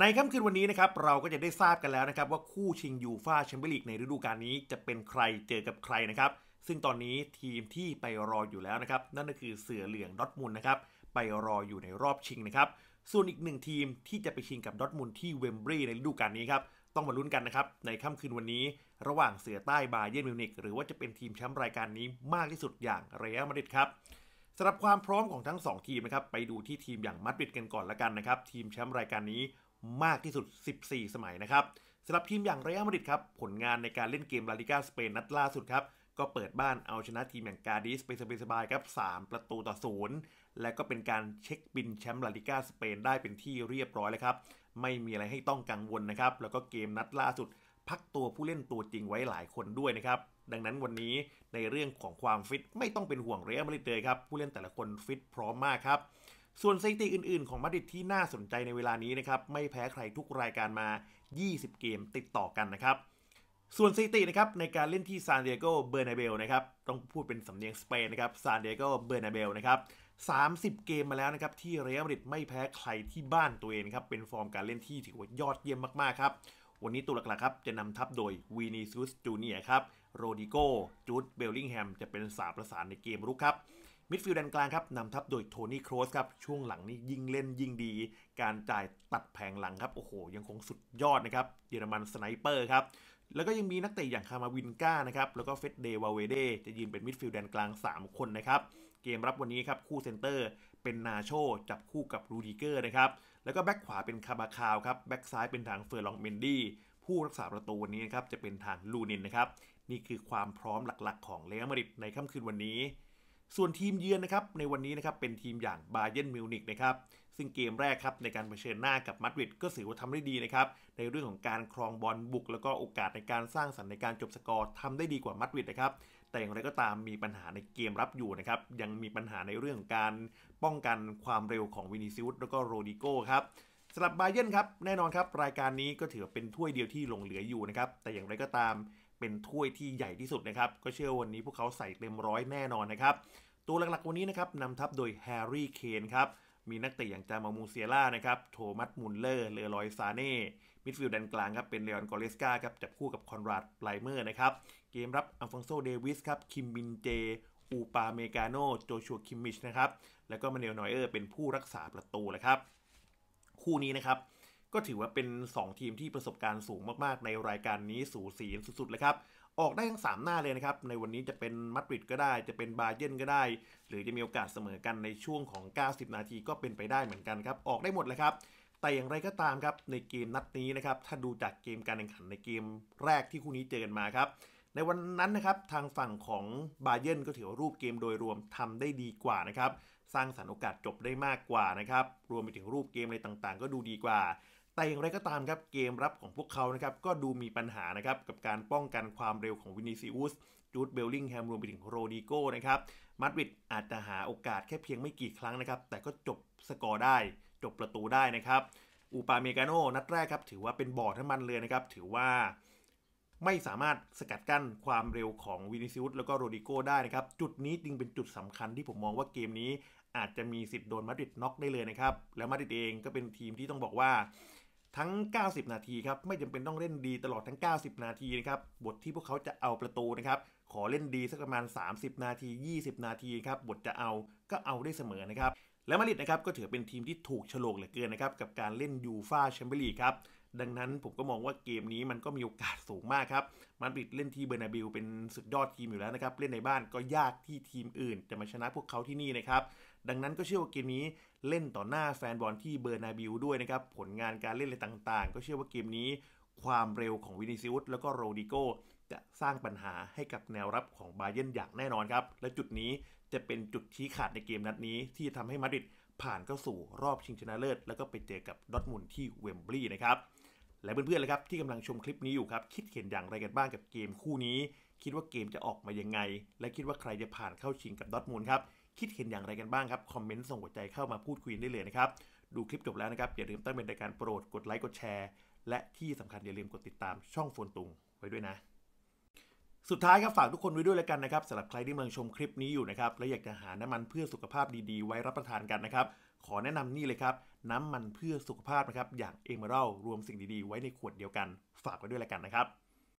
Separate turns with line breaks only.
ในค่ำคืนวันนี้นะครับเราก็จะได้ทราบกันแล้วนะครับว่าคู่ชิงยูฟาแชมเปี้ยนลีกในฤดูกาลนี้ จะเป็นใครเจอกับใครนะครับ ซึ่งตอนนี้ทีมที่ไปรออยู่แล้วนะครับนั่นก็คือเสือเหลืองดอทมุลนะครับไปรออยู่ในรอบชิงนะครับส่วนอีกหนึ่งทีมที่จะไปชิงกับดอทมุลที่เวมบรีย์ในฤดูกาลนี้ครับต้องมาลุ้นกันนะครับในค่ำคืนวันนี้ระหว่างเสือใต้บาเยนมิวนิกหรือว่าจะเป็นทีมแชมป์รายการนี้มากที่สุดอย่างเรอัลมาดริดครับสำหรับความพร้อมของทั้ง 2 ทีมนะครับไปดูที่ทีมอย่างมาดริดกันก่อนละกันนะครับ ทีมแชมป์รายการนี้มากที่สุด 14 สมัยนะครับสำหรับทีมอย่างเรอัลมาดริดครับ ผลงานในการเล่นเกมลาลิกาสเปนนัดล่าสุดครับ ก็เปิดบ้านเอาชนะทีมอย่างกาดิสไปสบายๆครับ 3 ประตูต่อศูนย์และก็เป็นการเช็คบินแชมป์ลาลิกาสเปนได้เป็นที่เรียบร้อยแล้วครับ ไม่มีอะไรให้ต้องกังวลนะครับ แล้วก็เกมนัดล่าสุด พักตัวผู้เล่นตัวจริงไว้หลายคนด้วยนะครับ ดังนั้นวันนี้ในเรื่องของความฟิตไม่ต้องเป็นห่วงเรอัลมาดริดเลยครับ ผู้เล่นแต่ละคนฟิตพร้อมมากครับส่วนสถิติอื่นๆ ของมาดริดที่น่าสนใจในเวลานี้นะครับไม่แพ้ใครทุกรายการมา 20 เกมติดต่อกันนะครับ ส่วนสถิตินะครับในการเล่นที่ซานดิเอโกเบอร์นาเบลนะครับต้องพูดเป็นสำเนียงสเปนนะครับซานดิเอโกเบอร์นาเบลนะครับ 30 เกมมาแล้วนะครับที่เรอัลมาดริดไม่แพ้ใครที่บ้านตัวเองครับเป็นฟอร์มการเล่นที่ถือว่ายอดเยี่ยมมาก ๆ ครับ วันนี้ตัวหลักๆครับจะนำทัพโดยวีนิซุสจูเนียครับโรดิโกจูดเบลลิงแฮมจะเป็นสาประสานในเกมรุกครับมิดฟิลด์แดนกลางครับนำทัพโดยโทนี่โครสครับช่วงหลังนี้ยิ่งเล่นยิ่งดี การจ่ายตัดแผงหลังครับโอ้โหยังคงสุดยอดนะครับเยอรมันสไนเปอร์ครับแล้วก็ยังมีนักเตะอย่างคามาวินก้านะครับแล้วก็เฟสเดวาเวเดจะยืนเป็นมิดฟิลด์แดนกลาง 3 คนนะครับเกมรับวันนี้ครับคู่เซนเตอร์เป็นนาโชจับคู่กับรูดิเกอร์นะครับแล้วก็แบ็กขวาเป็นคาบาคาวครับแบ็กซ้ายเป็นทางเฟอร์ลองเมนดี้ผู้รักษาประตูวันนี้นะครับจะเป็นทางลูนินนะครับนี่คือความพร้อมหลักๆ ของเลอมาริดในค่ำคืนวันนี้ส่วนทีมเยือนนะครับในวันนี้นะครับเป็นทีมอย่างบาเย์นมิวนิกนะครับซึ่งเกมแรกครับในการเผชิญหน้ากับมาดริดก็ถือว่าทำได้ดีนะครับในเรื่องของการครองบอลบุก แล้วก็โอกาสในการสร้างสรรค์ในการจบสกอร์ทำได้ดีกว่ามาดริดนะครับแต่อย่างไรก็ตามมีปัญหาในเกมรับอยู่นะครับยังมีปัญหาในเรื่องการป้องกันความเร็วของวินิซิอุสแล้วก็โรดิโก้ครับสำหรับบาเยนครับแน่นอนครับ รายการนี้ก็ถือเป็นถ้วยเดียวที่หลงเหลืออยู่นะครับแต่อย่างไรก็ตามเป็นถ้วยที่ใหญ่ที่สุดนะครับ ก็เชื่อวันนี้พวกเขาใส่เต็มร้อยแน่นอนนะครับ ตัวหลักๆวันนี้นะครับนำทัพโดยแฮร์รี่ เคนครับ มีนักเตะอย่างจามามูเซียล่านะครับ โทมัส มุลเลอร์ เลอรอยซาเน่ มิดฟิลด์แดนกลางครับเป็นเลออนกอเลสกาครับจับคู่กับคอนราดไลเมอร์นะครับ เกมรับอัลฟองโซ เดวิสครับ คิมบินเจ อูปาเมกาโน โจชัว คิมมิชนะครับ แล้วก็มาเนลนอยเออร์เป็นผู้รักษาประตูนละครับ คู่นี้นะครับก็ถือว่าเป็น 2 ทีมที่ประสบการณ์สูงมากๆ ในรายการนี้สูสีสุดๆเลยครับออกได้ทั้ง3หน้าเลยนะครับในวันนี้จะเป็นมาดริดก็ได้จะเป็นบาเยนก็ได้ หรือจะมีโอกาสเสมอกันในช่วงของ 90 นาทีก็เป็นไปได้เหมือนกันครับออกได้หมดเลยครับ แต่อย่างไรก็ตามครับในเกมนัดนี้นะครับถ้าดูจากเกมการแข่งขันในเกมแรกที่คู่นี้เจอกันมาครับในวันนั้นนะครับทางฝั่งของบาเยนก็ถือว่ารูปเกมโดยรวมทำได้ดีกว่านะครับสร้างสรรค์โอกาสจบได้มากกว่านะครับรวมไปถึงรูปเกมอะไรต่างๆก็ดูดีกว่า แต่อย่างไรก็ตามครับเกมรับของพวกเขานะครับก็ดูมีปัญหานะครับกับการป้องกันความเร็วของวินิซิอุส จูดเบลลิงแฮมรวมไปถึงโรดิโก้นะครับมาดริดอาจจะหาโอกาสแค่เพียงไม่กี่ครั้งนะครับแต่ก็จบสกอร์ได้ จบประตูได้นะครับอูปาเมกาโนนัดแรกครับถือว่าเป็นบอดทั้งมันเลยนะครับถือว่าไม่สามารถสกัดกั้นความเร็วของวินิซิอุสแล้วก็โรดิโกได้นะครับ จุดนี้จึงเป็นจุดสำคัญที่ผมมองว่าเกมนี้ อาจจะมีสิทธิ์โดนมาดริดน็อกได้เลยนะครับ แล้วมาดริดเองก็เป็นทีมที่ต้องบอกว่า ทั้ง 90 นาทีครับ ไม่จำเป็นต้องเล่นดีตลอดทั้ง 90 นาทีนะครับ บทที่พวกเขาจะเอาประตูนะครับ ขอเล่นดีสักประมาณ 30 นาที 20 นาทีครับบทจะเอาก็เอาได้เสมอนะครับและมาดริดนะครับก็ถือเป็นทีมที่ถูกฉลกเหลือเกินนะครับกับการเล่นยูฟาแชมเปี้ยนลีกครับดังนั้นผมก็มองว่าเกมนี้มันก็มีโอกาสสูงมากครับ มาดริดเล่นที่เบอร์นาบิลเป็นสุดยอดทีมอยู่แล้วนะครับ เล่นในบ้านก็ยากที่ทีมอื่น จะมาชนะพวกเขาที่นี่นะครับ ดังนั้นก็เชื่อว่าเกมนี้เล่นต่อหน้าแฟนบอลที่เบอร์นาบิลด้วยนะครับ ผลงานการเล่นอะไรต่าง ๆ ก็เชื่อว่าเกมนี้ ความเร็วของวินิซิอุสแล้วก็โรดิโกจะสร้างปัญหาให้กับแนวรับของบาเยนอย่างแน่นอนครับ และจุดนี้จะเป็นจุดชี้ขาดในเกมนัดนี้ ที่ทำให้มาดริดผ่านเข้าสู่รอบชิงชนะเลิศแล้วก็ไปเจอกับดอทมุลที่เวมบลีย์นะครับและเพื่อนๆเลยครับที่กำลังชมคลิปนี้อยู่ครับคิดเห็นอย่างไรกันบ้างกับเกมคู่นี้ คิดว่าเกมจะออกมายังไง และคิดว่าใครจะผ่านเข้าชิงกับดอทมูลครับคิดเห็นอย่างไรกันบ้างครับคอมเมนต์ส่งหัวใจเข้ามาพูดคุยได้เลยนะครับดูคลิปจบแล้วนะครับอย่าลืมตั้งเป็นรายการโปรดกดไลค์กดแชร์และที่สำคัญอย่าลืมกดติดตามช่องโฟนตุงไว้ด้วยนะสุดท้ายครับฝากทุกคนไว้ด้วยแล้วกันนะครับสำหรับใครที่มาังชมคลิปนี้อยู่นะครับ และอยากจะหาน้ำมันเพื่อสุขภาพดีๆ ไว้รับประทานกันนะครับ ขอแนะนำนี่เลยครับ น้ำมันเพื่อสุขภาพนะครับอย่างเอเมอรัลรวมสิ่งดีๆไว้ในขวดเดียวกันฝากไว้ด้วยแล้วกันนะครับ